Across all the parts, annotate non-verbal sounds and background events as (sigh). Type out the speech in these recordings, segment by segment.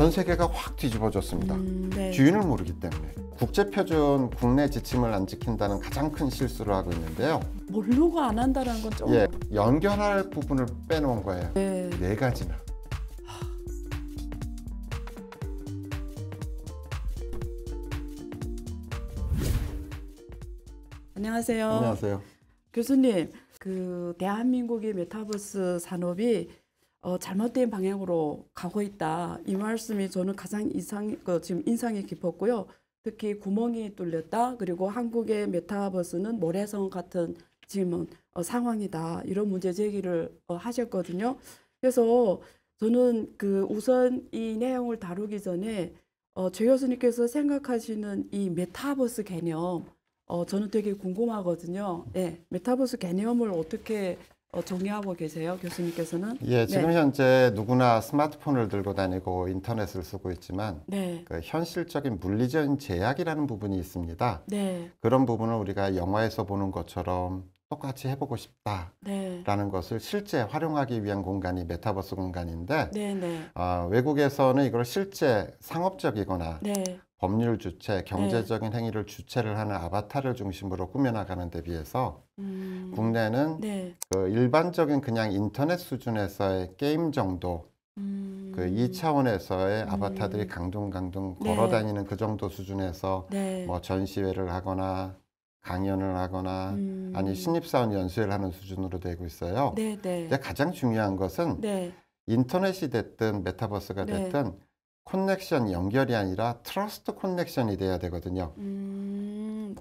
전 세계가 확 뒤집어졌습니다. 음, 네. 주인을 모르기 때문에. 국제표준 국내 지침을 안 지킨다는 가장 큰 실수를 하고 있는데요. 뭘로가 안 한다는 건 좀... 예, 연결할 부분을 빼놓은 거예요. 네, 네 가지나. 안녕하세요. 안녕하세요. 교수님, 그 대한민국의 메타버스 산업이 어, 잘못된 방향으로 가고 있다. 이 말씀이 저는 가장 이상, 그, 지금 인상이 깊었고요. 특히 구멍이 뚫렸다. 그리고 한국의 메타버스는 모래성 같은 지금 어, 상황이다. 이런 문제 제기를 어, 하셨거든요. 그래서 저는 그 우선 이 내용을 다루기 전에 어, 최 교수님께서 생각하시는 이 메타버스 개념, 어, 저는 되게 궁금하거든요. 예, 메타버스 개념을 어떻게 어, 정리하고 계세요, 교수님께서는? 예, 네. 지금 네. 현재 누구나 스마트폰을 들고 다니고 인터넷을 쓰고 있지만 네. 그 현실적인 물리적인 제약이라는 부분이 있습니다. 네. 그런 부분을 우리가 영화에서 보는 것처럼 똑같이 해보고 싶다라는 네. 것을 실제 활용하기 위한 공간이 메타버스 공간인데 어, 외국에서는 이걸 실제 상업적이거나 법률 주체, 네. 경제적인 네. 행위를 주체를 하는 아바타를 중심으로 꾸며나가는 데 비해서 음. 국내는 네. 그 일반적인 그냥 인터넷 수준에서의 게임 정도 음. 그이 차원에서의 음. 아바타들이 강둥강둥 네. 걸어다니는 그 정도 수준에서 네. 뭐 전시회를 하거나 강연을 하거나 아니 음. 신입사원 연수회를 하는 수준으로 되고 있어요. 네, 근데 가장 중요한 것은 인터넷이 됐든 메타버스가 됐든 커넥션 연결이 아니라 트러스트 커넥션이 돼야 되거든요. 음...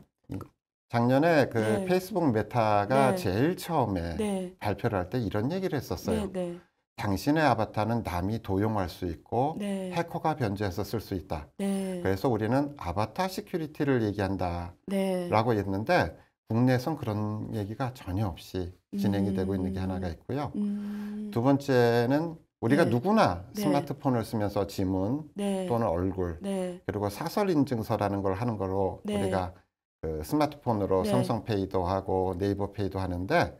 작년에 그 네. 페이스북 메타가 네. 제일 처음에 네. 발표를 할 때 이런 얘기를 했었어요. 네, 네. 당신의 아바타는 남이 도용할 수 있고 네. 해커가 변조해서 쓸 수 있다. 그래서 우리는 아바타 시큐리티를 얘기한다라고 했는데 국내에선 그런 얘기가 전혀 없이 진행이 음... 되고 있는 게 음. 하나가 있고요. 음... 두 번째는 우리가 네. 누구나 네. 스마트폰을 쓰면서 지문 네. 또는 얼굴 네. 그리고 사설 인증서라는 걸 하는 걸로 네. 우리가 그 스마트폰으로 삼성페이도 하고 네이버페이도 하는데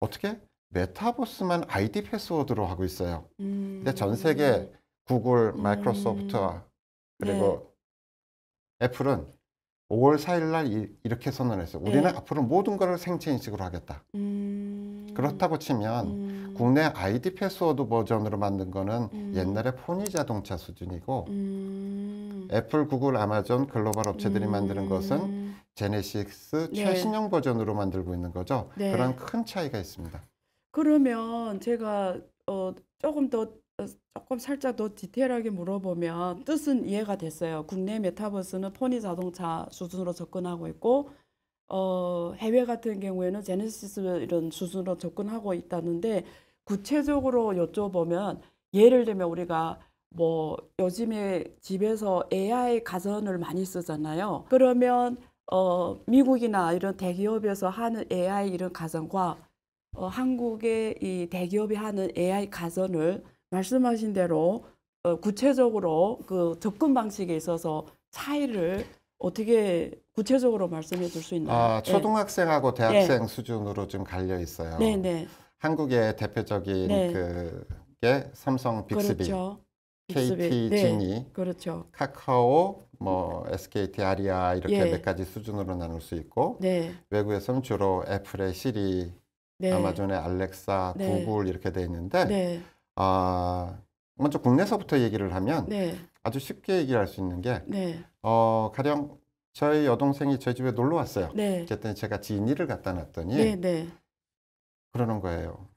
어떻게 메타버스만 아이디 패스워드로 하고 있어요. 음. 근데 전 세계 구글, 음. 마이크로소프트 음. 그리고 애플은 5월 4일 날 이렇게 선언했어요. 우리는 앞으로 모든 걸 생체 인식으로 하겠다. 음. 그렇다고 치면 음. 국내 아이디 패스워드 버전으로 만든 거는 음. 옛날에 포니 자동차 수준이고 음. 애플, 구글, 아마존 글로벌 업체들이 만드는 것은 음. 제네시스 네. 최신형 버전으로 만들고 있는 거죠. 네. 그런 큰 차이가 있습니다. 그러면 제가 어, 조금 더 어, 조금 살짝 더 디테일하게 물어보면 뜻은 이해가 됐어요. 국내 메타버스는 포니 자동차 수준으로 접근하고 있고 어, 해외 같은 경우에는 제네시스 이런 수준으로 접근하고 있다는데 구체적으로 여쭤보면 예를 들면 우리가 뭐 요즘에 집에서 AI 가전을 많이 쓰잖아요. 그러면 어, 미국이나 이런 대기업에서 하는 AI 이런 가전과 어, 한국의 이 대기업이 하는 AI 가전을 말씀하신 대로 어, 구체적으로 그 접근 방식에 있어서 차이를 어떻게 구체적으로 말씀해 줄 수 있나요? 아, 초등학생하고 네. 대학생 수준으로 좀 갈려 있어요. 네, 네. 한국의 대표적인 네. 그게 삼성 빅스비, 그렇죠. KT 진이, 네, 그렇죠. 카카오, 뭐 SKT, 아리아 이렇게 예. 몇 가지 수준으로 나눌 수 있고 네. 외국에서는 주로 애플의 시리, 아마존의 알렉사, 구글 이렇게 돼 있는데 아, 먼저 국내서부터 얘기를 하면 아주 쉽게 얘기할 수 있는 게 어, 가령 저희 여동생이 저희 집에 놀러 왔어요. 네. 그랬더니 제가 지인이를 갖다 놨더니 네, 네. 그러는 거예요.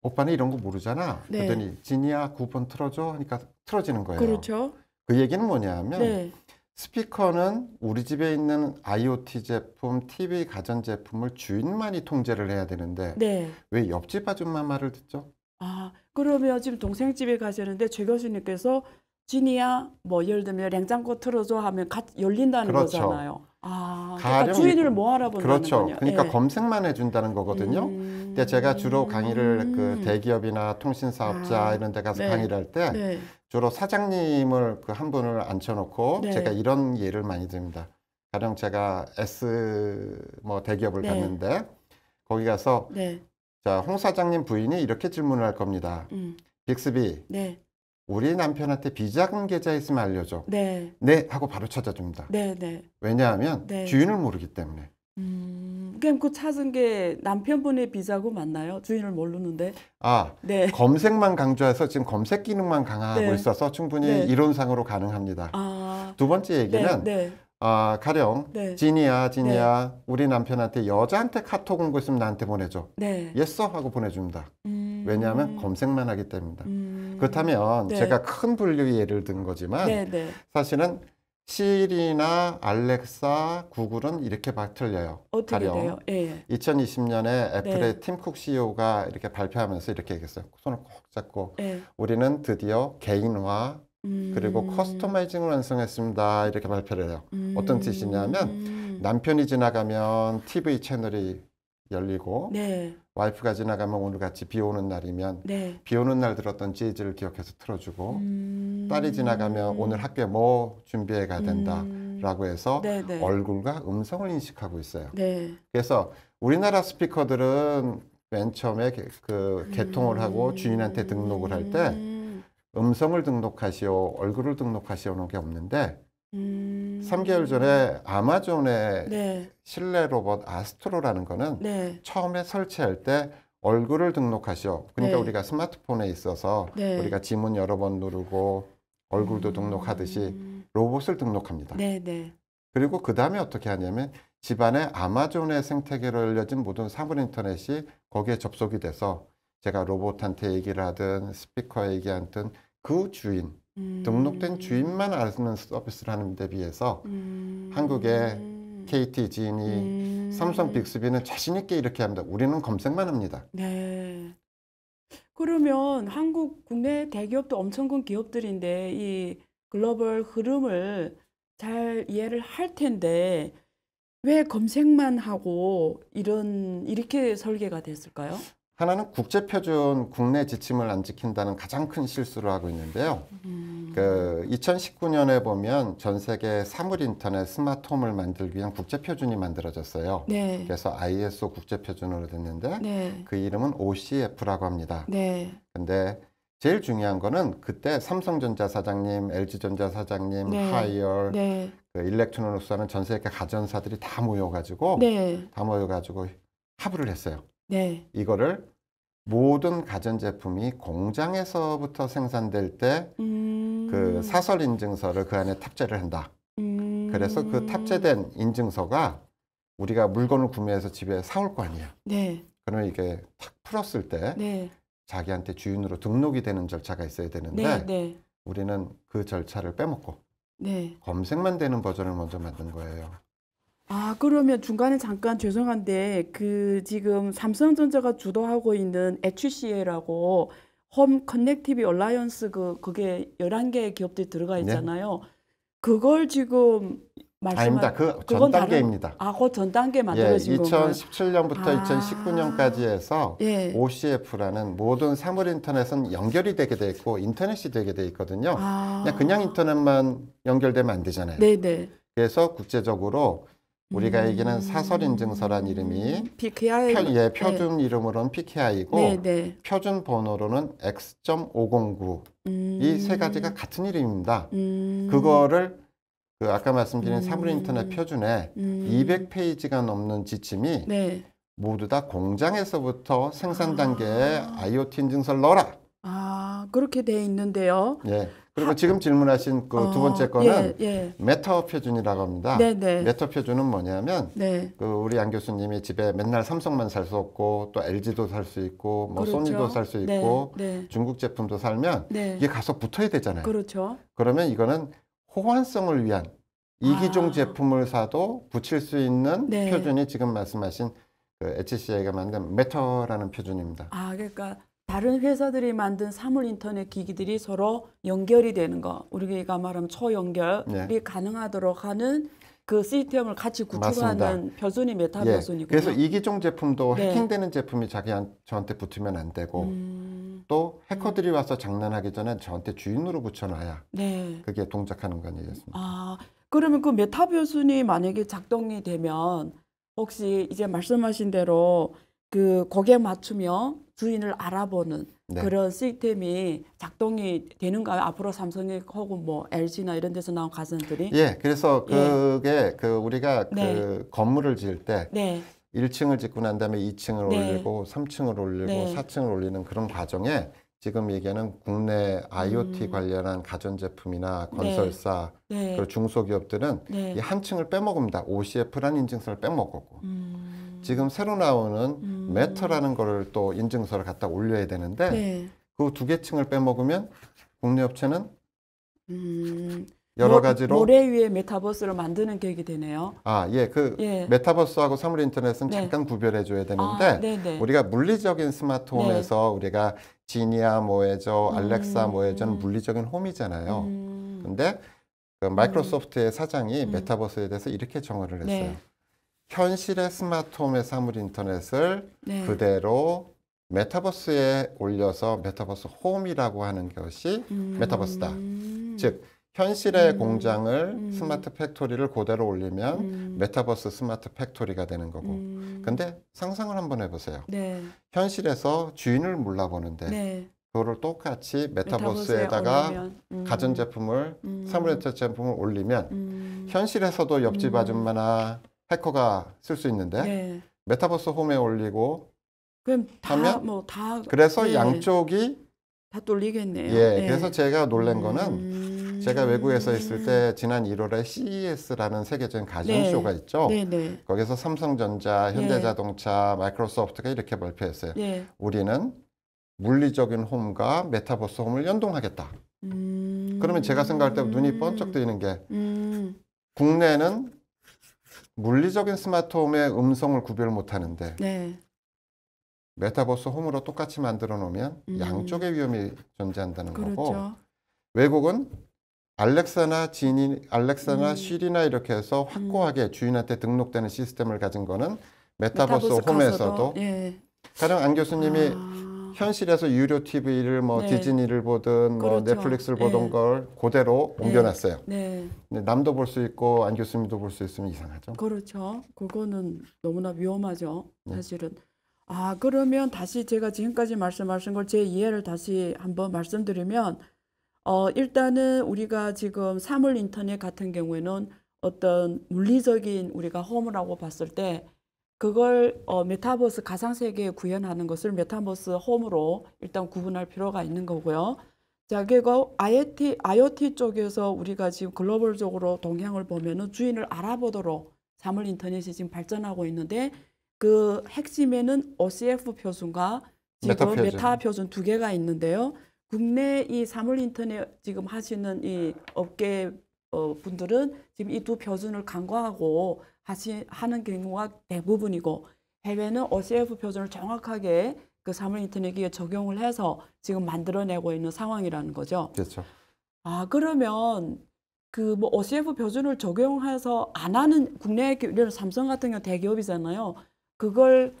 오빠는 이런 거 모르잖아. 네. 그랬더니 지니야 9번 틀어줘 하니까 틀어지는 거예요. 그렇죠. 그 얘기는 뭐냐 하면 네. 스피커는 우리 집에 있는 IoT 제품, TV 가전 제품을 주인만이 통제를 해야 되는데 네. 왜 옆집 아줌마 말을 듣죠? 아, 그러면 지금 동생 집에 가시는데 최 교수님께서 지니야뭐 예를 들면 냉장고 틀어줘 하면 가, 열린다는 그렇죠. 거잖아요. 아, 그러니까 주인을 뭐 그렇죠. 알아본다는 그렇죠. 거냐. 그러니까 예. 검색만 해준다는 거거든요. 음... 근데 제가 주로 강의를 음. 그 대기업이나 통신사업자 아... 이런 데 가서 네. 강의를 할때 네. 주로 사장님을 그 한 분을 앉혀놓고 네. 제가 이런 예를 많이 듭니다. 가령 제가 S 뭐 대기업을 네. 갔는데 거기 가서 네. 자, 홍 사장님 부인이 이렇게 질문을 할 겁니다. 음. 빅스비, 네. 우리 남편한테 비자금 계좌 있으면 알려줘. 네. 네 하고 바로 찾아줍니다. 네, 네. 왜냐하면 네. 주인을 모르기 때문에. 음, 그럼 그 찾은 게 남편분의 비자고 맞나요? 주인을 모르는데. 아, 네. 검색만 강조해서 지금 검색 기능만 강화하고 네. 있어서 충분히 네. 이론상으로 가능합니다. 아, 두 번째 얘기는 네, 네. 아, 가령 네. 지니야, 지니야, 네. 우리 남편한테 여자한테 카톡 온 거 있으면 나한테 보내줘. 네. 예써 하고 보내줍니다. 음... 왜냐하면 검색만 하기 때문이다. 음... 그렇다면 네. 제가 큰 분류 예를 든 거지만 네, 네. 사실은 시리나 알렉사, 구글은 이렇게 틀려요. 어떻게 가령 돼요? 예. 2020년에 애플의 네. 팀쿡 CEO가 이렇게 발표하면서 이렇게 얘기했어요. 손을 꼭 잡고 예. 우리는 드디어 개인화, 그리고 음. 커스터마이징을 완성했습니다. 이렇게 발표를 해요. 어떤 뜻이냐면 음. 남편이 지나가면 TV 채널이 열리고 네. 와이프가 지나가면 오늘 같이 비 오는 날이면 네. 비 오는 날 들었던 재즈를 기억해서 틀어주고 음... 딸이 지나가면 오늘 학교에 뭐 준비해 가야 된다라고 음. 해서 네네. 네. 얼굴과 음성을 인식하고 있어요. 네. 그래서 우리나라 스피커들은 맨 처음에 그 개통을 하고 주인한테 등록을 할때 음성을 등록하시오, 얼굴을 등록하시오는 게 없는데 음... 3개월 전에 아마존의 네. 실내 로봇 아스트로라는 거는 네. 처음에 설치할 때 얼굴을 등록하시오. 그러니까 네. 우리가 스마트폰에 있어서 네. 우리가 지문 여러 번 누르고 얼굴도 음... 등록하듯이 로봇을 등록합니다. 네, 네. 그리고 그 다음에 어떻게 하냐면 집안에 아마존의 생태계로 열려진 모든 사물 인터넷이 거기에 접속이 돼서 제가 로봇한테 얘기를 하든 스피커에 얘기하든 그 주인 음. 등록된 주인만 아는 서비스를 하는 데 비해서 음. 한국의 KT, 지인이 음. 삼성, 빅스비는 자신 있게 이렇게 합니다. 우리는 검색만 합니다. 네. 그러면 한국 국내 대기업도 엄청 큰 기업들인데 이 글로벌 흐름을 잘 이해를 할 텐데 왜 검색만 하고 이런 이렇게 설계가 됐을까요? 하나는 국제 표준 국내 지침을 안 지킨다는 가장 큰 실수를 하고 있는데요. 음. 그 2019년에 보면 전 세계 사물 인터넷 스마트홈을 만들기 위한 국제 표준이 만들어졌어요. 네. 그래서 ISO 국제 표준으로 됐는데 네. 그 이름은 OCF라고 합니다. 네. 근데 제일 중요한 거는 그때 삼성전자 사장님, LG전자 사장님, 네. 하이얼, 네. 그 일렉트로닉스라는 전 세계 가전사들이 다 모여가지고 네. 다 모여가지고 합의를 했어요. 네. 이거를 모든 가전제품이 공장에서부터 생산될 때그 음. 사설 인증서를 그 안에 탑재를 한다. 음. 그래서 그 탑재된 음. 인증서가 우리가 물건을 구매해서 집에 사올 거 아니야. 네. 그러면 이게 탁 풀었을 때 네. 자기한테 주인으로 등록이 되는 절차가 있어야 되는데 네, 네. 우리는 그 절차를 빼먹고 네. 검색만 되는 버전을 먼저 만든 거예요. 아, 그러면 중간에 잠깐 죄송한데, 그 지금 삼성전자가 주도하고 있는 HCA라고 홈 커넥티비 얼라이언스 그, 그게 열한 개의 기업들이 들어가 네. 있잖아요. 그걸 지금 아닙니다. 그 전 단계입니다. 아, 그 전 단계 만들어진 예, 2017년부터 아 2019년까지 해서 예. OCF라는 모든 사물 인터넷은 연결이 되게 돼 있고 인터넷이 되게 돼 있거든요. 아 그냥, 그냥 인터넷만 연결되면 안 되잖아요. 네네. 그래서 국제적으로 우리가 음. 얘기하는 사설 인증서란 이름이 PKI 표, 예, 네. 표준 네. 이름으로는 PKI이고 네, 네. 표준 번호로는 X.509 음. 이세 가지가 같은 이름입니다. 음. 그거를 그 아까 말씀드린 음. 사물 인터넷 표준에 200페이지가 음. 넘는 지침이 네. 모두 다 공장에서부터 생산 단계에 아. IoT 인증서를 넣어라. 아, 그렇게 돼 있는데요. 예. 그리고 지금 질문하신 그두 어, 번째 거는 예, 예. 메터 표준이라고 합니다. 네, 네. 메터 표준은 뭐냐면 네. 그 우리 양 교수님이 집에 맨날 삼성만 살 수 없고 또 LG도 살 수 있고 뭐 그렇죠. 소니도 살 수 있고 네, 네. 중국 제품도 살면 네. 이게 가서 붙어야 되잖아요. 그렇죠. 그러면 이거는 호환성을 위한 이기종 아. 제품을 사도 붙일 수 있는 표준이 지금 말씀하신 그 HCI가 만든 메터라는 표준입니다. 아, 그러니까 다른 회사들이 만든 사물 인터넷 기기들이 서로 연결이 되는 거 우리가 말하면 초연결이 네. 가능하도록 하는 그 시스템을 같이 구축하는 맞습이메타별손이고 예. 그래서 이기종 제품도 네. 해킹되는 제품이 자기 한, 저한테 붙으면 안 되고 음... 또 해커들이 와서 장난하기 전에 저한테 주인으로 붙여놔야 네. 그게 동작하는 건 얘기였습니다. 아 그러면 그 메타별손이 만약에 작동이 되면 혹시 이제 말씀하신 대로 그 거기에 맞추며 주인을 알아보는 네. 그런 시스템이 작동이 되는가요? 앞으로 삼성이 혹은 뭐 LG나 이런 데서 나온 가전들이? 예, 그래서 예. 그게 예. 그 우리가 그 네. 그 건물을 지을 때 네. 1층을 짓고 난 다음에 2층을 올리고 3층을 올리고 네. 4층을 올리는 그런 과정에 지금 얘기하는 국내 IoT 음. 관련한 가전제품이나 건설사 네. 네. 그리고 중소기업들은 이 한 층을 빼먹습니다. OCF라는 인증서를 빼먹었고. 음. 지금 새로 나오는 음. 메터라는 거를 또 인증서를 갖다 올려야 되는데 네. 그두 개층을 빼먹으면 국내 업체는 음. 여러 가지로 모래 위에 메타버스를 만드는 계획이 되네요. 아, 예. 그 예. 메타버스하고 사물 인터넷은 네. 잠깐 구별해 줘야 되는데 아, 네, 네. 우리가 물리적인 스마트홈에서 네. 우리가 지니아 뭐해죠, 음. 알렉사 음. 뭐해죠는 물리적인 홈이잖아요. 음. 근데 그 마이크로소프트의 사장이 메타버스에 대해서 이렇게 정의를 네. 했어요. 네. 현실의 스마트홈의 사물 인터넷을 네. 그대로 메타버스에 올려서 메타버스 홈이라고 하는 것이 음. 메타버스다. 즉 현실의 음. 공장을 음. 스마트 팩토리를 그대로 올리면 음. 메타버스 스마트 팩토리가 되는 거고. 음. 근데 상상을 한번 해보세요. 네. 현실에서 주인을 몰라보는데 네. 그거를 똑같이 메타버스에다가 음. 가전제품을 사물인터 넷 제품을 올리면 현실에서도 옆집 아줌마나 해커가 쓸 수 있는데 네. 메타버스 홈에 올리고 그럼 다 뭐다 뭐 다, 그래서 네. 양쪽이 다 뚫리겠네요. 예, 네. 그래서 제가 놀란 거는 음... 제가 외국에서 있을 때 지난 1월에 CES라는 세계적인 가전쇼가 네. 있죠. 네, 네. 거기서 삼성전자, 현대자동차, 마이크로소프트가 이렇게 발표했어요. 우리는 물리적인 홈과 메타버스 홈을 연동하겠다. 음... 그러면 제가 생각할 때 눈이 번쩍 뜨이는 게 음... 국내는 물리적인 스마트홈의 음성을 구별 못하는데 네. 메타버스 홈으로 똑같이 만들어 놓으면 음. 양쪽의 위험이 존재한다는 그렇죠. 거고 외국은 알렉사나 진이 알렉사나 음. 쉬리나 이렇게 해서 음. 확고하게 음. 주인한테 등록되는 시스템을 가진 거는 메타버스, 메타버스 홈에서도 예. 가령 안 교수님이 아. 현실에서 유료 TV를 뭐 네. 디즈니를 보든 뭐 그렇죠. 넷플릭스를 보던 네. 걸 그대로 네. 옮겨놨어요. 네. 남도 볼 수 있고 안 교수님도 볼 수 있으면 이상하죠. 그렇죠. 그거는 너무나 위험하죠. 네. 사실은. 아 그러면 다시 제가 지금까지 말씀하신 걸 제 이해를 다시 한번 말씀드리면 어 일단은 우리가 지금 사물 인터넷 같은 경우에는 어떤 물리적인 우리가 허물라고 봤을 때 그걸 어, 메타버스 가상 세계에 구현하는 것을 메타버스 홈으로 일단 구분할 필요가 있는 거고요. 자, 그리고 IoT, IoT 쪽에서 우리가 지금 글로벌적으로 동향을 보면은 주인을 알아보도록 사물 인터넷이 지금 발전하고 있는데 그 핵심에는 OCF 표준과 지금 메타 표준, 메타 표준 두 개가 있는데요. 국내 이 사물 인터넷 지금 하시는 이 업계 어, 분들은 지금 이 두 표준을 간과하고 하시, 하는 경우가 대부분이고 해외는 OCF 표준을 정확하게 그 사물 인터넷기에 적용을 해서 지금 만들어내고 있는 상황이라는 거죠. 그렇죠. 아 그러면 그뭐 OCF 표준을 적용해서 안 하는 국내 예를 삼성 같은 경우 대기업이잖아요. 그걸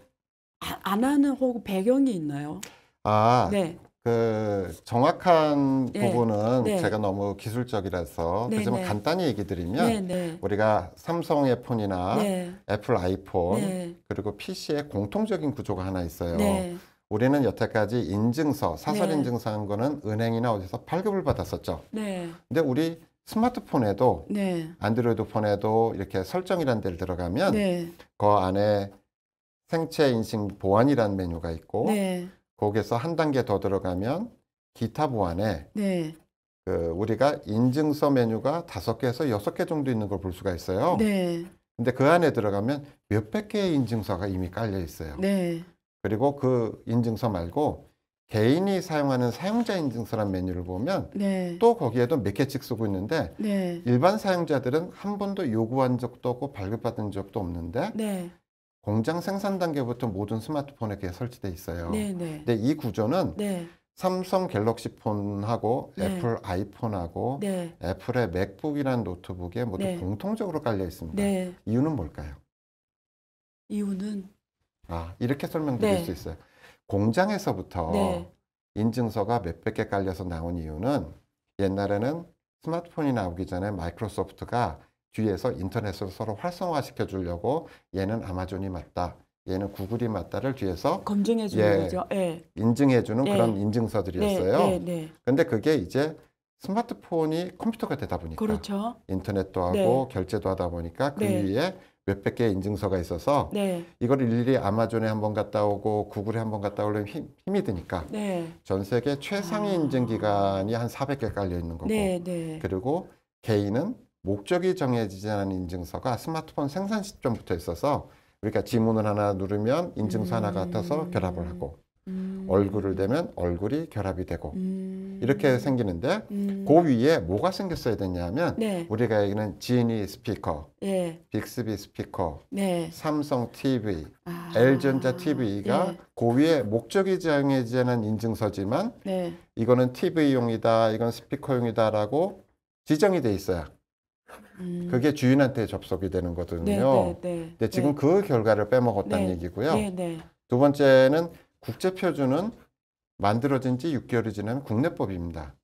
아, 안 하는 혹 배경이 있나요? 아, 네. 그 정확한 네. 부분은 네. 제가 너무 기술적이라서 네, 그렇지만 뭐 네. 간단히 얘기 드리면 네, 네. 우리가 삼성 폰이나 네. 애플 아이폰 네. 그리고 PC의 공통적인 구조가 하나 있어요. 네. 우리는 여태까지 인증서, 사설 네. 인증서 한 거는 은행이나 어디서 발급을 받았었죠. 네. 근데 우리 스마트폰에도 네. 안드로이드 폰에도 이렇게 설정이란 데를 들어가면 네. 그 안에 생체 인식 보안이라는 메뉴가 있고 네. 거기서 한 단계 더 들어가면 기타 보안에 네. 그 우리가 인증서 메뉴가 다섯 개에서 여섯 개 정도 있는 걸 볼 수가 있어요. 네. 근데 그 안에 들어가면 몇백 개의 인증서가 이미 깔려 있어요. 네. 그리고 그 인증서 말고 개인이 사용하는 사용자 인증서란 메뉴를 보면 네. 또 거기에도 몇 개씩 쓰고 있는데 네. 일반 사용자들은 한 번도 요구한 적도 없고 발급받은 적도 없는데 네. 공장 생산 단계부터 모든 스마트폰에 그게 설치돼 있어요. 네네. 네. 근데 이 구조는 네. 삼성 갤럭시 폰하고 네. 애플 아이폰하고 네. 애플의 맥북이라는 노트북에 모두 네. 공통적으로 깔려 있습니다. 네. 이유는 뭘까요? 이유는 아 이렇게 설명드릴 네. 수 있어요. 공장에서부터 네. 인증서가 몇백 개 깔려서 나온 이유는 옛날에는 스마트폰이 나오기 전에 마이크로소프트가 뒤에서 인터넷으로 서로 활성화시켜 주려고 얘는 아마존이 맞다. 얘는 구글이 맞다를 뒤에서 검증해 주는 예, 거죠. 예. 인증해 주는 예. 그런 인증서들이었어요. 네, 네, 네. 근데 그게 이제 스마트폰이 컴퓨터가 되다 보니까 그렇죠. 인터넷도 네. 하고 네. 결제도 하다 보니까 그 네. 위에 몇백 개의 인증서가 있어서 네. 이걸 일일이 아마존에 한 번 갔다 오고 구글에 한 번 갔다 오려면 힘, 힘이 드니까 네. 전 세계 최상위 아. 인증 기간이한 사백 개 깔려 있는 거고 네, 그리고 개인은 목적이 정해지지 않은 인증서가 스마트폰 생산 시점부터 있어서 우리가 지문을 하나 누르면 인증서 음. 하나가 떠서 결합을 하고 음. 얼굴을 대면 얼굴이 결합이 되고 음. 이렇게 생기는데 음. 그 위에 뭐가 생겼어야 되냐면 네. 우리가 얘기는 지니 스피커, 네. 빅스비 스피커, 네. 삼성 TV, 아. LG전자 TV가 네. 그 위에 목적이 정해지지 않은 인증서지만 네. 이거는 TV용이다, 이건 스피커용이다라고 지정이 돼 있어요. 음. 그게 주인한테 접속이 되는 거거든요. 네, 네, 네. 지금 네. 그 결과를 빼먹었다는 네. 얘기고요. 두 번째는 국제표준은 만들어진 지 6개월이 지난 국내법입니다.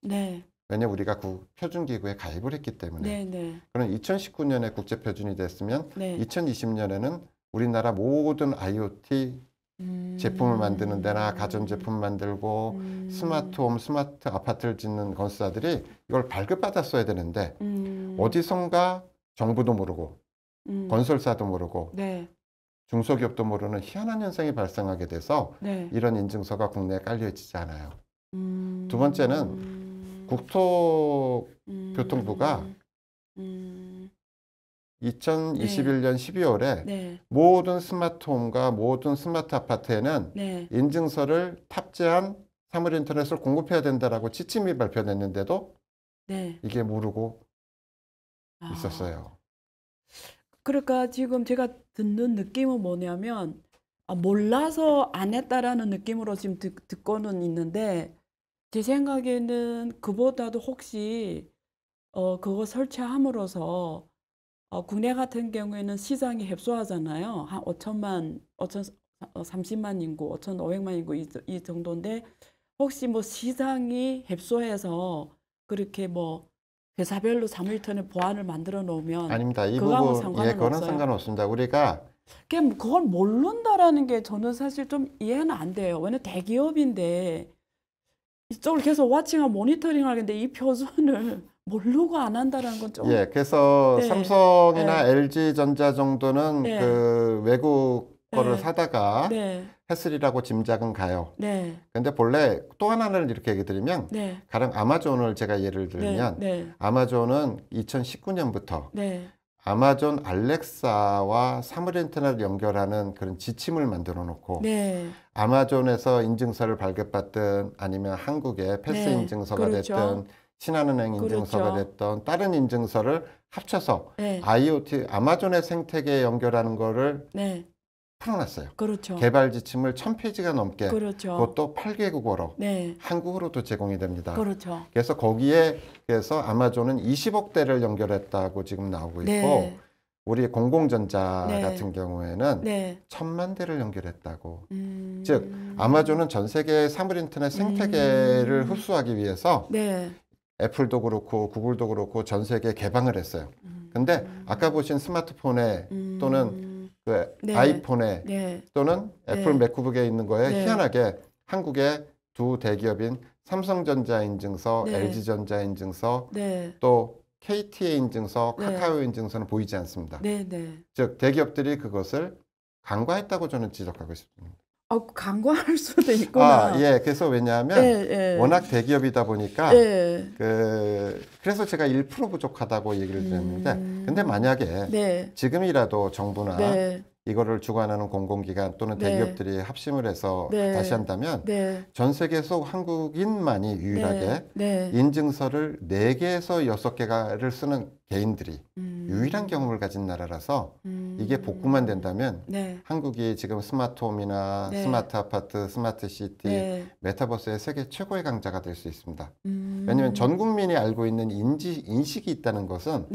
왜냐 우리가 그 표준기구에 가입을 했기 때문에. 그럼 2019년에 국제표준이 됐으면 2020년에는 우리나라 모든 IoT 제품을 만드는 데나 가전제품 만들고 음. 스마트홈, 스마트 아파트를 짓는 건설사들이 이걸 발급받았어야 되는데 음. 어디선가 정부도 모르고 음. 건설사도 모르고 네. 중소기업도 모르는 희한한 현상이 발생하게 돼서 네. 이런 인증서가 국내에 깔려있지 않아요. 음. 두 번째는 국토교통부가 음. 2021년 네. 12월에 네. 모든 스마트홈과 모든 스마트 아파트에는 네. 인증서를 탑재한 사물인터넷을 공급해야 된다라고 지침이 발표됐는데도 네. 이게 모르고 아. 있었어요. 그러니까 지금 제가 듣는 느낌은 뭐냐면 아, 몰라서 안 했다라는 느낌으로 지금 듣, 듣고는 있는데 제 생각에는 그보다도 혹시 어, 그거 설치함으로써 어, 국내 같은 경우에는 시장이 협소하잖아요. 한 5천만, 5천 30만 어, 인구, 5천 5백만 인구 이, 이 정도인데 혹시 뭐 시장이 협소해서 그렇게 뭐 회사별로 사무일터는 보안을 만들어 놓으면 아닙니다. 이 부분 예, 상관은 예, 그거는 상관없습니다. 우리가 그냥 그걸 모른다라는 게 저는 사실 좀 이해는 안 돼요. 왜냐면 대기업인데 이쪽을 계속 와칭하고 모니터링 하는데 이 표준을 모르고 안한다는건 좀. 예, 그래서 네. 삼성이나 네. LG 전자 정도는 네. 그 외국 거를 네. 사다가 했으리라고 네. 짐작은 가요. 네. 근데 본래 또 하나를 이렇게 얘기 드리면 네. 가령 아마존을 제가 예를 들면 아마존은 2019년부터 아마존 알렉사와 사물인터넷 을 연결하는 그런 지침을 만들어 놓고 네. 아마존에서 인증서를 발급받든 아니면 한국에 패스 네. 인증서가 그렇죠. 됐든 신한은행 인증서가 그렇죠. 됐던 다른 인증서를 합쳐서 네. IoT 아마존의 생태계에 연결하는 거를 네. 풀어놨어요. 그렇죠. 개발 지침을 천페이지가 넘게 그렇죠. 그것도 8개국어로 네. 한국어로도 제공이 됩니다. 그렇죠. 그래서 거기에 그래서 아마존은 20억 대를 연결했다고 지금 나오고 네. 있고 네. 우리 공공전자 네. 같은 경우에는 네. 천만 대를 연결했다고. 음... 즉 아마존은 전 세계 사물 인터넷 생태계를 음... 흡수하기 위해서 네. 애플도 그렇고 구글도 그렇고 전 세계 개방을 했어요. 근데 아까 보신 스마트폰에 음. 또는 그 네. 아이폰에 네. 또는 네. 애플 네. 맥북에 있는 거에 네. 희한하게 한국의 두 대기업인 삼성전자 인증서, LG전자 네. 인증서, 또 KT의 인증서, 카카오 인증서는 보이지 않습니다. 즉 대기업들이 그것을 간과했다고 저는 지적하고 싶습니다. 어, 강과할 (laughs) 수도 있구나. 아, 예. 그래서 왜냐하면 예, 예. 워낙 대기업이다 보니까 예. 그 그래서 제가 1% 부족하다고 얘기를 드렸는데 음. 근데 만약에 네. 지금이라도 정부나 네. 이거를 주관하는 공공기관 또는 네. 대기업들이 합심을 해서 네. 다시 한다면 네. 전 세계 에서 한국인만이 유일하게 네. 네. 인증서를 4개에서 6개가를 쓰는 개인들이 음. 유일한 경험을 가진 나라라서 음. 이게 복구만 된다면 한국이 지금 스마트홈이나 스마트 아파트, 스마트 시티, 메타버스의 세계 최고의 강자가 될 수 있습니다. 음. 왜냐하면 전 국민이 알고 있는 인지, 인식이 있다는 것은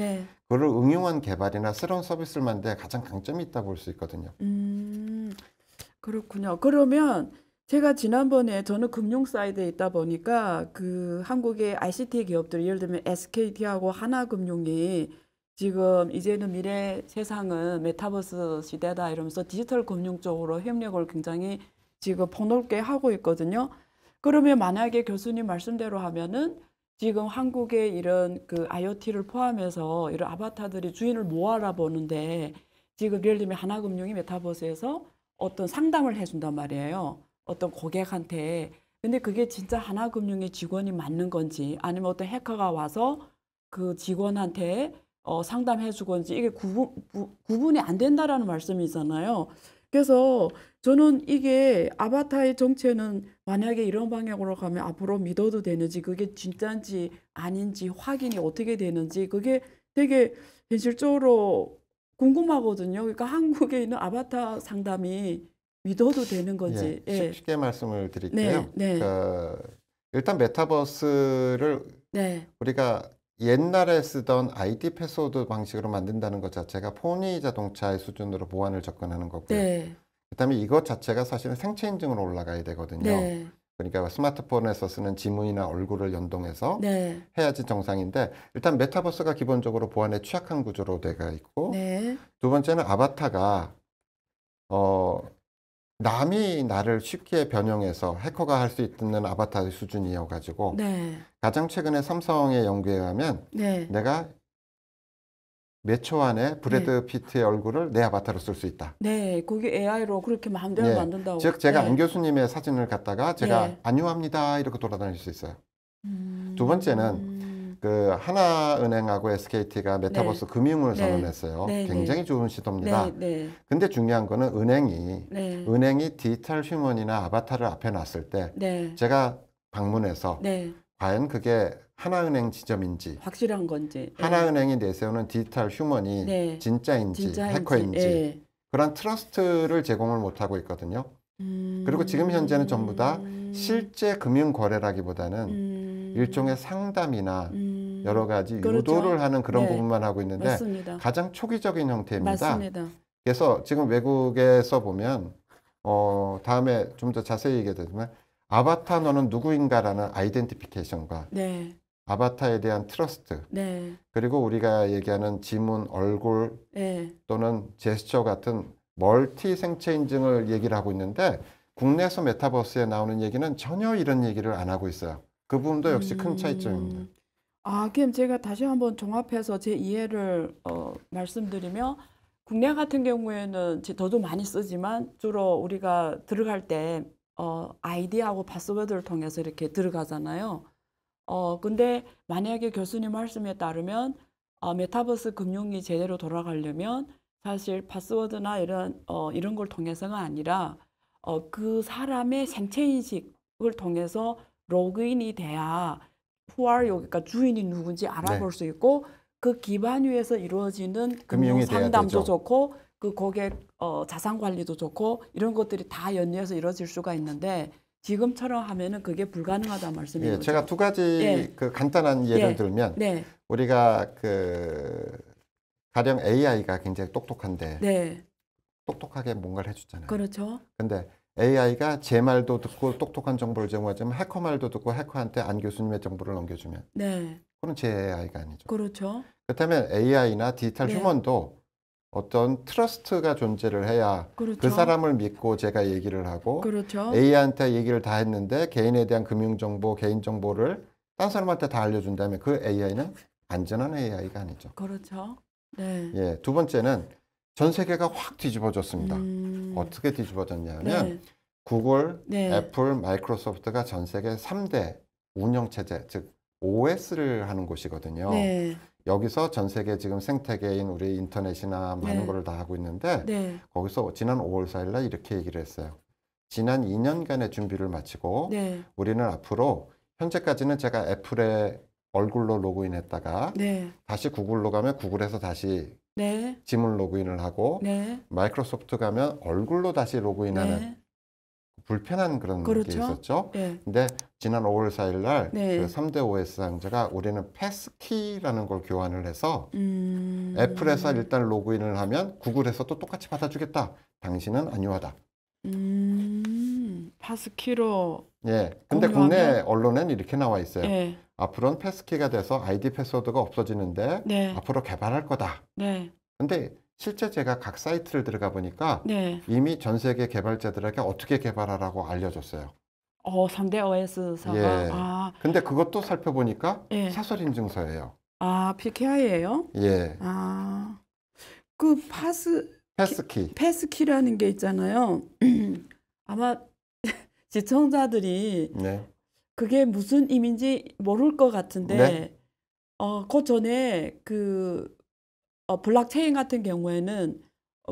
그걸 응용한 개발이나 새로운 서비스를 만드는 가장 강점이 있다고 볼 수 있거든요. 음, 그렇군요. 그러면 제가 지난번에 저는 금융 사이드에 있다 보니까 그 한국의 ICT 기업들 예를 들면 SKT하고 하나금융이 지금 이제는 미래 세상은 메타버스 시대다 이러면서 디지털 금융 쪽으로 협력을 굉장히 지금 폭넓게 하고 있거든요. 그러면 만약에 교수님 말씀대로 하면은 지금 한국의 이런 그 IoT를 포함해서 이런 아바타들이 주인을 모아라보는데 지금 예를 들면 하나금융이 메타버스에서 어떤 상담을 해준단 말이에요. 어떤 고객한테. 근데 그게 진짜 하나금융의 직원이 맞는 건지 아니면 어떤 해커가 와서 그 직원한테 어, 상담해주건지 이게 구분, 구, 분이안 된다라는 말씀이잖아요. 그래서 저는 이게 아바타의 정체는 만약에 이런 방향으로 가면 앞으로 믿어도 되는지 그게 진짜인지 아닌지 확인이 어떻게 되는지 그게 되게 현실적으로 궁금하거든요. 그러니까 한국에 있는 아바타 상담이 믿어도 되는 건지. 예, 예. 쉽게 말씀을 드릴게요. 네, 네. 그 일단 메타버스를 네. 우리가 옛날에 쓰던 아이디 패스워드 방식으로 만든다는 것 자체가 포니 자동차의 수준으로 보안을 접근하는 거고요. 네. 그다음에 이것 자체가 사실은 생체 인증으로 올라가야 되거든요. 네. 그러니까 스마트폰에서 쓰는 지문이나 얼굴을 연동해서 네. 해야지 정상인데 일단 메타버스가 기본적으로 보안에 취약한 구조로 되어 있고 네. 두 번째는 아바타가 어 남이 나를 쉽게 변형해서 해커가 할 수 있는 아바타 의 수준이어 가지고 네. 가장 최근에 삼성의 연구에 의하면 네. 내가 몇초 안에 브래드 네. 피트의 얼굴을 내 아바타로 쓸 수 있다. 네, 거기 AI로 그렇게 마음대로 네. 예. 만든다고. 즉 제가 네. 안 교수님의 사진을 갖다가 제가 네. 안녕합니다 이렇게 돌아다닐 수 있어요. 음... 두 번째는 그 하나은행하고 SKT가 네. 메타버스 금융을 네. 선언했어요. 네, 굉장히 좋은 시도입니다. 근데 중요한 거는 은행이 은행이 디지털 휴먼이나 아바타를 앞에 놨을 때 제가 방문해서 과연 그게 하나은행 지점인지 확실한 건지 예. 하나은행이 내세우는 디지털 휴먼이 네. 진짜인지, 진짜인지, 해커인지 예. 그런 트러스트를 제공을 못하고 있거든요. 음... 그리고 지금 현재는 전부 다 실제 금융 거래라기보다는 음... 일종의 상담이나 음... 여러 가지 그렇죠. 유도를 하는 그런 네. 부분만 하고 있는데 맞습니다. 가장 초기적인 형태입니다. 맞습니다. 그래서 지금 외국에서 보면 어 다음에 좀 더 자세히 얘기해 드리면 아바타 너는 누구인가라는 아이덴티피케이션과 네. 아바타에 대한 트러스트 네. 그리고 우리가 얘기하는 지문 얼굴 네. 또는 제스처 같은 멀티 생체 인증을 얘기를 하고 있는데 국내에서 메타버스에 나오는 얘기는 전혀 이런 얘기를 안 하고 있어요. 그 부분도 역시 음... 큰 차이점입니다. 아, 그럼 제가 다시 한번 종합해서 제 이해를 어, 말씀드리면 국내 같은 경우에는 저도 많이 쓰지만 주로 우리가 들어갈 때 어, 아이디하고 파스워드를 통해서 이렇게 들어가잖아요. 어, 근데 만약에 교수님 말씀에 따르면 어, 메타버스 금융이 제대로 돌아가려면 사실 파스워드나 이런 어, 이런 걸 통해서가 아니라 어, 그 사람의 생체 인식을 통해서 로그인이 돼야 후알 여기가 주인이 누군지 알아볼 네. 수 있고 그 기반 위에서 이루어지는 금융 상담도 좋고 그 고객 어, 자산 관리도 좋고 이런 것들이 다연이해서 이루어질 수가 있는데 지금처럼 하면은 그게 불가능하다 말씀이죠. 예, 제가 두 가지 예. 그 간단한 예를 예. 들면 네. 우리가 그 가령 AI가 굉장히 똑똑한데 네. 똑똑하게 뭔가를 해주잖아요. 그렇죠. 근데 AI가 제 말도 듣고 똑똑한 정보를 제공하지만 해커 말도 듣고 해커한테 안 교수님의 정보를 넘겨주면 네. 그건 제 AI가 아니죠. 그렇죠. 그렇다면 AI나 디지털 네. 휴먼도 어떤 트러스트가 존재를 해야 그 그렇죠. 그 사람을 믿고 제가 얘기를 하고 그렇죠. A한테 얘기를 다 했는데 개인에 대한 금융 정보, 개인 정보를 딴 사람한테 다 알려준다면 그 AI는 안전한 AI가 아니죠. 그렇죠. 네. 예, 두 번째는 전 세계가 확 뒤집어졌습니다. 음... 어떻게 뒤집어졌냐면 네. 구글, 네. 애플, 마이크로소프트가 전 세계 3대 운영체제, 즉 OS를 하는 곳이거든요. 네. 여기서 전 세계 지금 생태계인 우리 인터넷이나 많은 뭐 네. 거를 다 하고 있는데 네. 거기서 지난 5월 4일 날 이렇게 얘기를 했어요. 지난 2년간의 준비를 마치고 네. 우리는 앞으로 현재까지는 제가 애플의 얼굴로 로그인했다가 네. 다시 구글로 가면 구글에서 다시 네. 지문 로그인을 하고 네. 마이크로소프트 가면 얼굴로 다시 로그인하는 불편한 그런 그렇죠? 게 있었죠. 근데 지난 5월 4일 날 네. 그 3대 OS 상자가 우리는 패스키라는 걸 교환을 해서 음... 애플에서 일단 로그인을 하면 구글에서 또 똑같이 받아주겠다. 당신은 안요하다 음... 파스키로 예. 근데 공유하면... 국내 언론엔 이렇게 나와 있어요. 예. 앞으로는 패스키가 돼서 아이디 패스워드가 없어지는데 네. 앞으로 개발할 거다. 네. 근데 실제 제가 각 사이트를 들어가 보니까 네. 이미 전 세계 개발자들에게 어떻게 개발하라고 알려줬어요. 어, 3대 OS사가 예. 아, 근데 그것도 살펴보니까 예. 사설 인증서예요. 아, PKI예요? 예. 아. 그 파스 패스키. 패스키라는 게 있잖아요. (clears throat) 아마 (laughs) 시청자들이 네. 그게 무슨 의미인지 모를 것 같은데 네. 어, 그 전에 그 어, 블록체인 같은 경우에는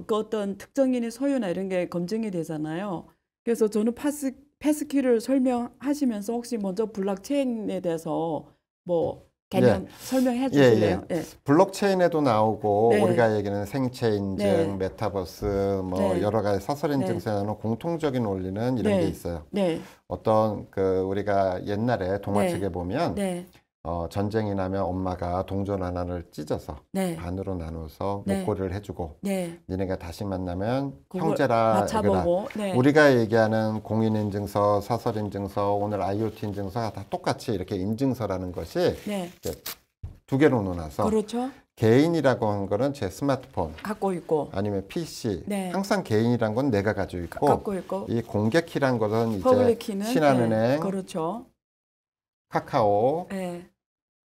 그 어떤 특정인의 소유나 이런 게 검증이 되잖아요. 그래서 저는 파스 패스키를 설명하시면서 혹시 먼저 블록체인에 대해서 뭐 개념 예. 설명해 예, 예. 주실래요? 예, 예. 블록체인에도 나오고 네. 우리가 얘기하는 생체 인증, 네. 메타버스 뭐 네. 여러 가지 사설 인증서 나오는 네. 공통적인 원리는 이런 네. 게 있어요. 네. 어떤 그 우리가 옛날에 동화책에 보면 어, 전쟁이 나면 엄마가 동전 하나를 찢어서 네. 반으로 나눠서 네. 목걸이를 해주고 네. 니네가 다시 만나면 형제라 이거라 네. 우리가 얘기하는 공인인증서, 사설인증서, 오늘 IoT 인증서가 다 똑같이 이렇게 인증서라는 것이 네. 두 개로 나눠서 그렇죠. 개인이라고 한 거는 제 스마트폰 갖고 있고 아니면 PC 네. 항상 개인이란 건 내가 가지고 있고, 갖고 있고. 이 공개 키란 것은 이제 네. 신한은행 네. 그렇죠. 카카오 네.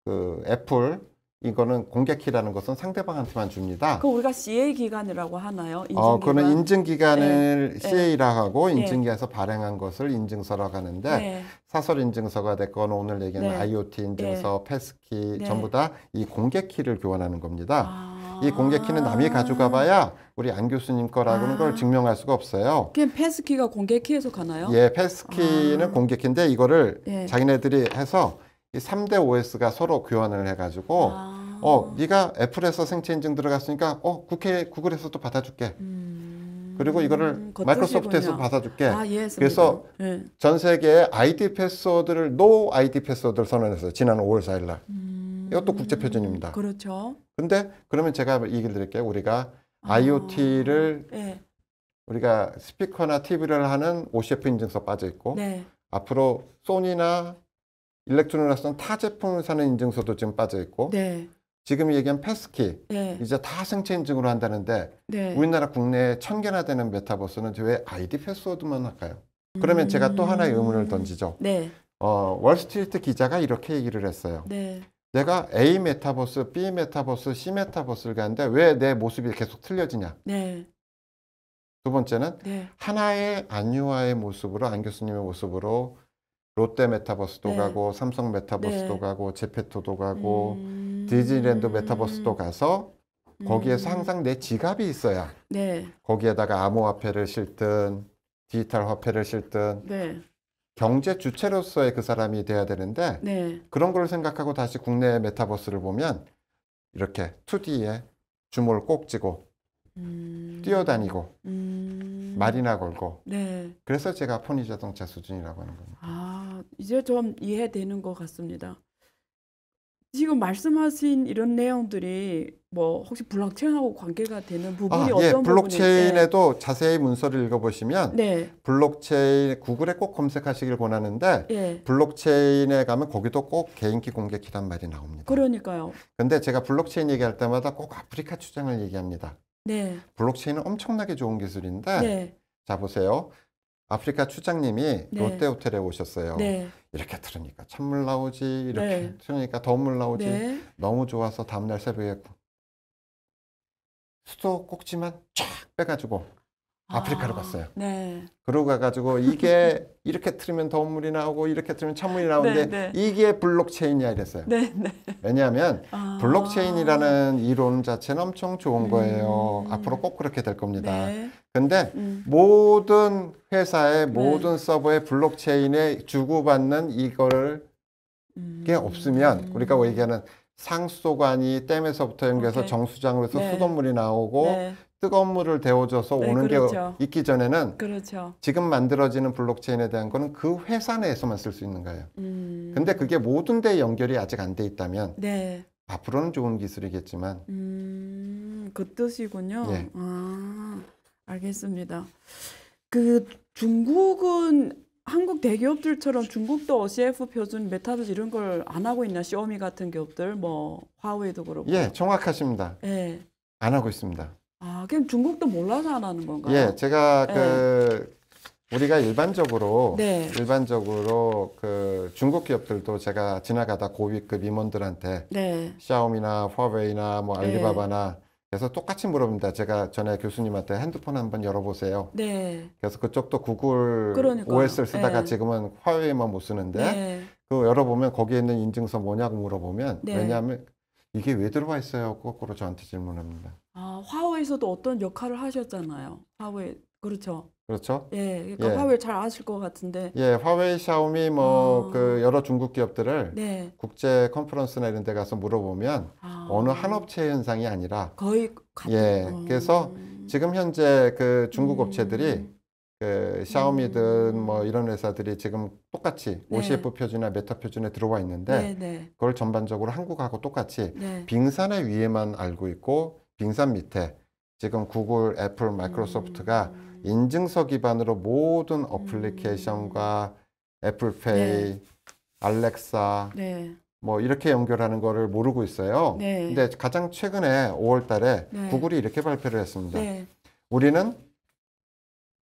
그 애플 이거는 공개 키라는 것은 상대방한테만 줍니다. 그 우리가 CA 기간이라고 하나요? 인증 어, 그거는 인증 기간을 네. CA라 하고 네. 인증기에서 발행한 것을 인증서라고 하는데 네. 사설 인증서가 됐건 오늘 얘기하 네. IoT 인증서, 네. 패스키 네. 전부 다 이 공개 키를 교환하는 겁니다. 아. 이 공개 키는 남이 가져가봐야 우리 안 교수님 거라는 아. 걸 증명할 수가 없어요. 그냥 패스키가 공개 키에서 가나요? 예, 패스키는 아. 공개 키인데 이거를 예. 자기네들이 해서 이 3대 OS가 서로 교환을 해가지고 아. 어 네가 애플에서 생체 인증 들어갔으니까 어 국회 구글에서도 받아줄게. 음. 그리고 이거를 음, 마이크로소프트에서 받아줄게. 아, 예, 그래서 네. 전 세계에 아이디 패스워드를 no 아이디 패스워드를 선언했어요. 지난 5월 4일 날. 음. 이것도 국제 표준입니다. 그렇죠. 근데 그러면 제가 얘기를 드릴게요. 우리가 아. IoT를 네. 예. 우리가 스피커나 TV를 하는 OCF 인증서 빠져 있고 네. 앞으로 소니나 일렉트로닉스타 제품을 사는 인증서도 지금 빠져 있고 네. 지금 얘기한 패스키 네. 이제 다 생체 인증으로 한다는데 네. 우리나라 국내에 천 개나 되는 메타버스는 왜 아이디 패스워드만 할까요? 그러면 음. 제가 또 하나의 음. 의문을 던지죠. 네. 어, 월스트리트 기자가 이렇게 얘기를 했어요. 네. 내가 A 메타버스, B 메타버스, C 메타버스를 가는데 왜 내 모습이 계속 틀려지냐? 네. 두 번째는 하나의 안유아의 모습으로 안 교수님의 모습으로 롯데 메타버스도 네. 가고 삼성 메타버스도 네. 가고 제페토도 가고 음... 디즈니랜드 메타버스도 가서 거기에서 음... 항상 내 지갑이 있어야 네. 거기에다가 암호화폐를 실든 디지털 화폐를 실든 네. 경제 주체로서의 그 사람이 돼야 되는데 네. 그런 걸 생각하고 다시 국내 메타버스를 보면 이렇게 2D에 주모를 꼭 쥐고 음... 뛰어다니고 음. 말이나 걸고 네. 그래서 제가 포니 자동차 수준이라고 하는 겁니다. 아... 이제 좀 이해되는 것 같습니다. 지금 말씀하신 이런 내용들이 뭐 혹시 블록체인하고 관계가 되는 부분이 아, 예. 어떤 부분인데? 블록체인에도 자세히 문서를 읽어보시면 네. 블록체인 구글에 꼭 검색하시길 권하는데 예. 블록체인에 가면 거기도 꼭 개인기 공개키란 말이 나옵니다. 그러니까요. 근데 제가 블록체인 얘기할 때마다 꼭 아프리카 추장을 얘기합니다. 네. 블록체인은 엄청나게 좋은 기술인데 네. 자 보세요. 아프리카 추장님이 네. 롯데 호텔에 오셨어요. 네. 이렇게 들으니까 찬물 나오지, 이렇게 네. 들으니까 더운물 나오지. 네. 너무 좋아서 다음날 새벽에 수도 꼭지만 쫙 빼가지고 아, 아프리카로 아, 갔어요. 네. 그러고 가가지고 이게 (laughs) 이렇게 틀으면 더운물이 나오고 이렇게 틀으면 찬물이 나오는데 네, 네. 이게 블록체인이야 이랬어요. 네, 네. 왜냐하면 아, 블록체인이라는 이론 자체는 엄청 좋은 거예요. 음, 앞으로 꼭 그렇게 될 겁니다. 근데 음. 음. 모든 회사의 네. 모든 서버의 블록체인에 주고받는 이거를 음. 게 없으면 우리가 그러니까 뭐 얘기하는 상수도관이 댐에서부터 연결해서 오케이. 정수장으로서 네. 수돗물이 나오고 네. 뜨거운 물을 데워줘서 네, 오는 그렇죠. 게 있기 전에는 그렇죠. 지금 만들어지는 블록체인에 대한 거는 그 회사 내에서만 쓸 수 있는 거예요. 음. 근데 그게 모든 데 연결이 아직 안 돼 있다면 네. 앞으로는 좋은 기술이겠지만 음, 그 뜻이군요. 예. 아. 알겠습니다. 그 중국은 한국 대기업들처럼 중국도 c f 표준 메타드 이런 걸 안 하고 있나 시오미 같은 기업들 뭐 화웨이도 그렇고 예 정확하십니다. 예. 안 하고 있습니다. 아 그럼 중국도 몰라서 안 하는 건가요? 예 제가 예. 그 우리가 일반적으로 네. 일반적으로 그 중국 기업들도 제가 지나가다 고위급 임원들한테 네. 샤오미나 화웨이나 뭐 알리바바나 네. 그래서 똑같이 물어봅니다. 제가 전에 교수님한테 핸드폰 한번 열어보세요. 네. 그래서 그쪽도 구글 그러니까요. OS를 쓰다가 네. 지금은 화웨이만 못 쓰는데 네. 그 열어보면 거기에 있는 인증서 뭐냐고 물어보면 네. 왜냐하면 이게 왜 들어와 있어요? 거꾸로 저한테 질문합니다. 아 화웨이에서도 어떤 역할을 하셨잖아요. 화웨이 그렇죠. 그렇죠. 예, 그러니까 예. 화웨이 잘 아실 것 같은데. 예, 화웨이, 샤오미 뭐그 아. 어. 여러 중국 기업들을 네. 국제 컨퍼런스나 이런 데 가서 물어보면 아. 어느 아, 네. 한 업체 현상이 아니라 거의 같은. 예, 어. 그래서 지금 현재 그 중국 음. 업체들이 그 샤오미든 뭐 이런 회사들이 지금 똑같이 네. OCF 표준이나 메타 표준에 들어와 있는데 네네. 네. 그걸 전반적으로 한국하고 똑같이 네. 빙산의 위에만 알고 있고 빙산 밑에 지금 구글, 애플, 마이크로소프트가 음. 인증서 기반으로 모든 음. 어플리케이션과 애플페이, 네. 알렉사, 네. 뭐 이렇게 연결하는 거를 모르고 있어요. 네. 근데 가장 최근에 5월 달에 네. 구글이 이렇게 발표를 했습니다. 네. 우리는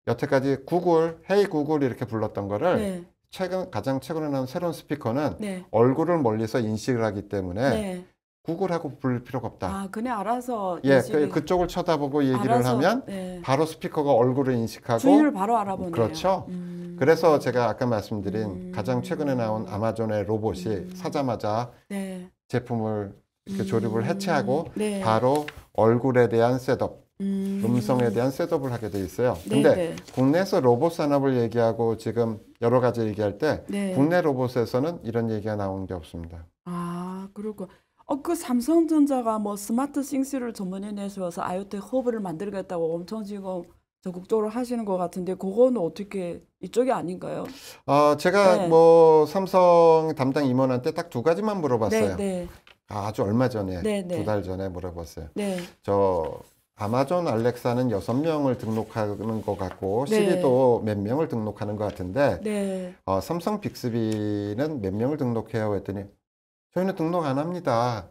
여태까지 구글, 헤이 hey 구글 이렇게 불렀던 거를 네. 최근 가장 최근에 나온 새로운 스피커는 네. 얼굴을 멀리서 인식을 하기 때문에 네. 구글하고 부를 필요가 없다. 아, 그네 알아서 예, 인 그, 쪽을 쳐다보고 얘기를 알아서, 하면 예. 바로 스피커가 얼굴을 인식하고 주인을 바로 알아보네요. 그렇죠. 음. 그래서 제가 아까 말씀드린 음. 가장 최근에 나온 아마존의 로봇이 음. 사자마자 네. 제품을 이렇게 조립을 음. 해체하고 네. 바로 얼굴에 대한 셋업, 음. 성에 대한 셋업을 하게 돼 있어요. 네, 근데 네네. 국내에서 로봇 산업을 얘기하고 지금 여러 가지 얘기할 때 네. 국내 로봇에서는 이런 얘기가 나온 게 없습니다. 아, 그렇고 어, 그 삼성전자가 뭐 스마트 싱스를 전문에 내세워서 IoT 허브를 만들겠다고 엄청 지금 적극적으로 하시는 것 같은데 그거는 어떻게 이쪽이 아닌가요? 어, 제가 네. 뭐 삼성 담당 임원한테 딱 두 가지만 물어봤어요. 네, 네. 아주 얼마 전에 네, 네. 두달 전에 물어봤어요. 네. 저 아마존 알렉사는 여섯 명을 등록하는 것 같고 시리도 몇 명을 등록하는 것 같은데 어, 삼성 빅스비는 몇 명을 등록해요 했더니 저희는 등록 안 합니다.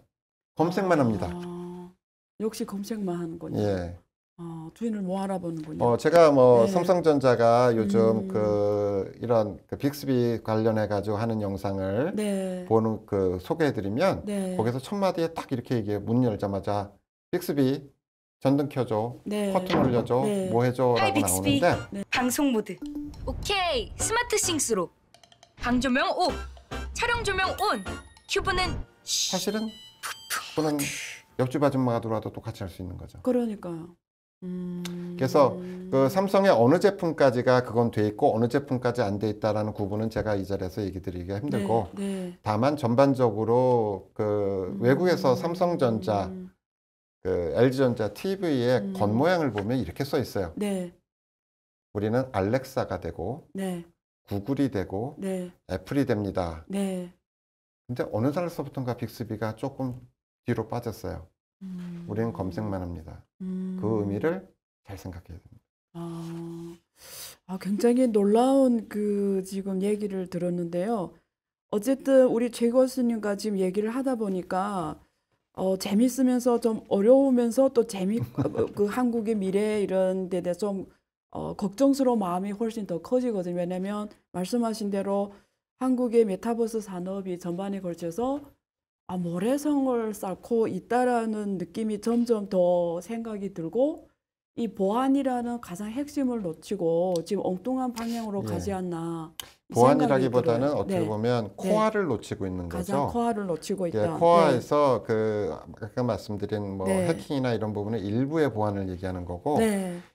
검색만 아, 합니다. 아, 역시 검색만 하는군요. 예. 아, 주인을 뭐 알아보는군요. 어, 제가 뭐 네. 삼성전자가 요즘 음. 그 이런 그 빅스비 관련해 가지고 하는 영상을 네. 보는 그 소개해 드리면 네. 거기서 첫 마디에 딱 이렇게 얘기해 문 열자마자 빅스비 전등 켜줘, 네. 커튼 올려줘, 네. 뭐 해줘라고 나오는데 네. 방송 모드 오케이 스마트 싱스로 방 조명 오 촬영 조명 온 큐브는 사실은 그는 옆집 아줌마가 들어와도 똑같이 할 수 있는 거죠. 그러니까요. 음... 그래서 그 삼성의 어느 제품까지가 그건 돼 있고 어느 제품까지 안 돼 있다라는 구분은 제가 이 자리에서 얘기 드리기가 힘들고 네, 네. 다만 전반적으로 그 음. 외국에서 삼성전자 음... 그 LG전자 TV의 음. 겉모양을 보면 이렇게 써 있어요. 네. 우리는 알렉사가 되고 네. 구글이 되고 네. 애플이 됩니다. 네. 근데 어느 날서부터가 빅스비가 조금 뒤로 빠졌어요. 음. 우리는 검색만 합니다. 그 음. 그 의미를 잘 생각해야 됩니다. 아, 아, 굉장히 놀라운 그 지금 얘기를 들었는데요. 어쨌든 우리 최 교수님과 지금 얘기를 하다 보니까 어, 재밌으면서 좀 어려우면서 또 재미 어, 어, 그 (laughs) 한국의 미래 이런 데 대해서 좀 어, 걱정스러운 마음이 훨씬 더 커지거든요. 왜냐하면 말씀하신 대로 한국의 메타버스 산업이 전반에 걸쳐서 아, 모래성을 쌓고 있다라는 느낌이 점점 더 생각이 들고 이 보안이라는 가장 핵심을 놓치고 지금 엉뚱한 방향으로 예. 가지 않나. 보안이라기보다는 어떻게 네. 보면 네. 코아를 놓치고 있는 거죠. 가장 코아를 놓치고 예, 있다. 예, 코아에서 네. 그 아까 말씀드린 뭐 해킹이나 이런 부분은 일부의 보안을 얘기하는 거고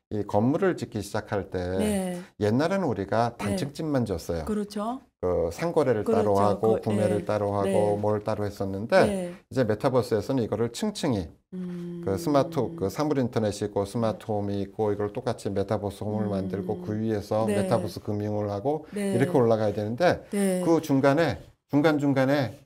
이 건물을 짓기 시작할 때 옛날에는 우리가 단층집만 지었어요. 그렇죠. 그 상거래를 그렇죠. 따로 하고 그, 구매를 네. 따로 하고 네. 뭘 따로 했었는데 네. 이제 메타버스에서는 이거를 층층이 음... 그 스마트 그 사물 인터넷이 있고 스마트홈이 있고 이걸 똑같이 메타버스 홈을 음... 만들고 그 위에서 네. 메타버스 금융을 하고 네. 이렇게 올라가야 되는데 네. 그 중간에 중간 중간에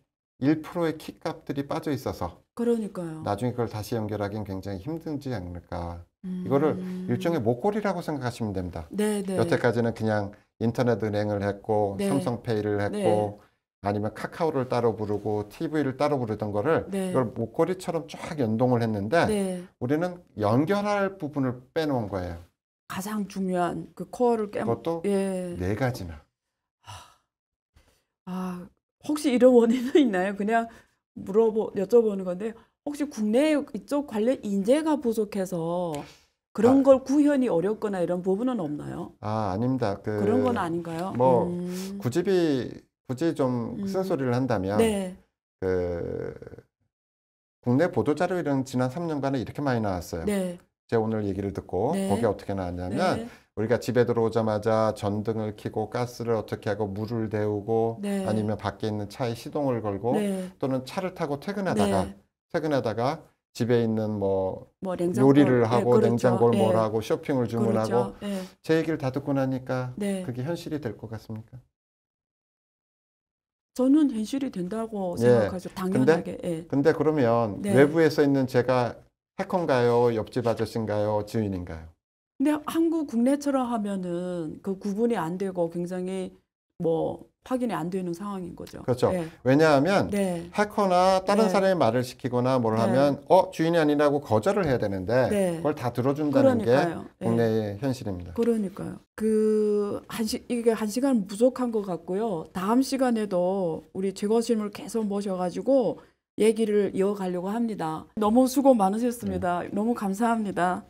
1%의 키값들이 빠져 있어서 그러니까요. 나중에 그걸 다시 연결하기는 굉장히 힘든지 않을까. 음... 이거를 일종의 목걸이라고 생각하시면 됩니다. 네, 네. 여태까지는 그냥 인터넷 은행을 했고 네. 삼성페이를 했고 네. 아니면 카카오를 따로 부르고 TV를 따로 부르던 거를 네. 이걸 목걸이처럼 쫙 연동을 했는데 네. 우리는 연결할 부분을 빼놓은 거예요. 가장 중요한 그 코어를 깨먹고 예. 네 가지나. 아 혹시 이런 원인은 (laughs) 있나요? 그냥 물어보 여쭤보는 건데 혹시 국내 이쪽 관련 인재가 부족해서 그런 아, 걸 구현이 어렵거나 이런 부분은 없나요? 아 아닙니다. 그, 런건 아닌가요? 뭐 음. 굳이 굳이 좀 쓴소리를 한다면 네. 그 국내 보도 자료는 지난 3년간에 이렇게 많이 나왔어요. 네. 제가 오늘 얘기를 듣고 네. 거기에 어떻게 나왔냐면 네. 우리가 집에 들어오자마자 전등을 켜고 가스를 어떻게 하고 물을 데우고 네. 아니면 밖에 있는 차에 시동을 걸고 네. 또는 차를 타고 퇴근하다가 네. 퇴근하다가 집에 있는 뭐, 뭐 요리를 예, 하고 네, 그렇죠. 냉장고를 네. 예. 뭘 하고 쇼핑을 주문하고 그렇죠. 네. 제 얘기를 다 듣고 나니까 네. 그게 현실이 될 것 같습니까? 저는 현실이 된다고 생각하죠. 당연하게. 근데, 근데 그러면 네. 외부에서 있는 제가 해커인가요? 옆집 아저씨인가요? 지인인가요? 근데 한국 국내처럼 하면은 그 구분이 안 되고 굉장히 뭐 확인이 안 되는 상황인 거죠. 그렇죠. 네. 왜냐하면 네. 해커나 다른 네. 사람이 말을 시키거나 뭘 네. 하면 어 주인이 아니라고 거절을 해야 되는데 네. 그걸 다 들어준다는 그러니까요. 게 네. 국내의 현실입니다. 그러니까요. 그한 시, 이게 한 시간 부족한 것 같고요. 다음 시간에도 우리 제거심을 계속 모셔가지고 얘기를 이어가려고 합니다. 너무 수고 많으셨습니다. 음. 너무 감사합니다.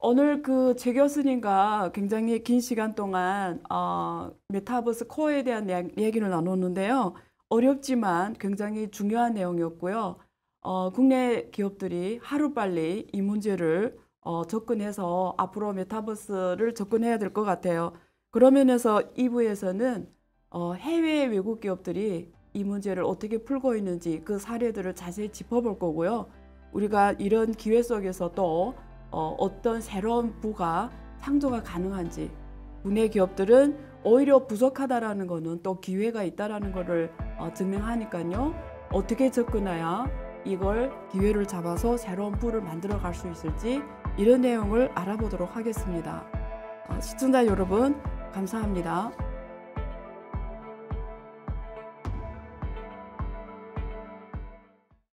오늘 그최 교수님과 굉장히 긴 시간 동안 어, 메타버스 코어에 대한 이야기를 나눴는데요. 어렵지만 굉장히 중요한 내용이었고요. 어, 국내 기업들이 하루빨리 이 문제를 어, 접근해서 앞으로 메타버스를 접근해야 될 것 같아요. 그런 면에서 2부에서는 어, 해외 외국 기업들이 이 문제를 어떻게 풀고 있는지 그 사례들을 자세히 짚어볼 거고요. 우리가 이런 기회 속에서 또 어, 떤 새로운 부가 창조가 가능한지 국내 기업들은 오히려 부족하다라는 거는 또 기회가 있다라는 거를 어, 증명하니까요. 어떻게 접근해야 이걸 기회를 잡아서 새로운 부를 만들어 갈 수 있을지 이런 내용을 알아보도록 하겠습니다. 어, 시청자 여러분 감사합니다.